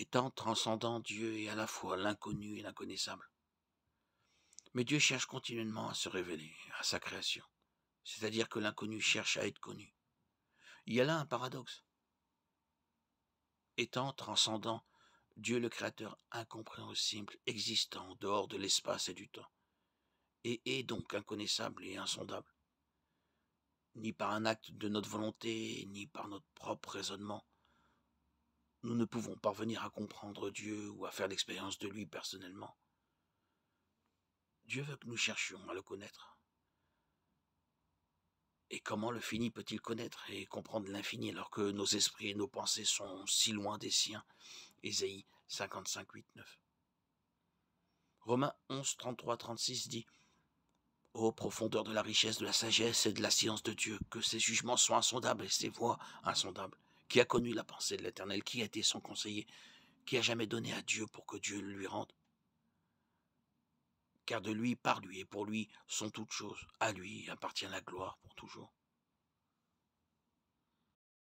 étant transcendant Dieu et à la fois l'inconnu et l'inconnaissable. Mais Dieu cherche continuellement à se révéler à sa création, c'est-à-dire que l'inconnu cherche à être connu. Il y a là un paradoxe. Étant transcendant, Dieu le Créateur incompréhensible, existant dehors de l'espace et du temps, et est donc inconnaissable et insondable, ni par un acte de notre volonté, ni par notre propre raisonnement, nous ne pouvons parvenir à comprendre Dieu ou à faire l'expérience de lui personnellement. Dieu veut que nous cherchions à le connaître. Et comment le fini peut-il connaître et comprendre l'infini alors que nos esprits et nos pensées sont si loin des siens Ésaïe 55, 8, 9. Romains 11, 33, 36 dit Ô profondeur de la richesse, de la sagesse et de la science de Dieu, que ses jugements soient insondables et ses voies insondables qui a connu la pensée de l'Éternel, qui a été son conseiller, qui a jamais donné à Dieu pour que Dieu lui rende. Car de lui, par lui et pour lui sont toutes choses. À lui appartient la gloire pour toujours.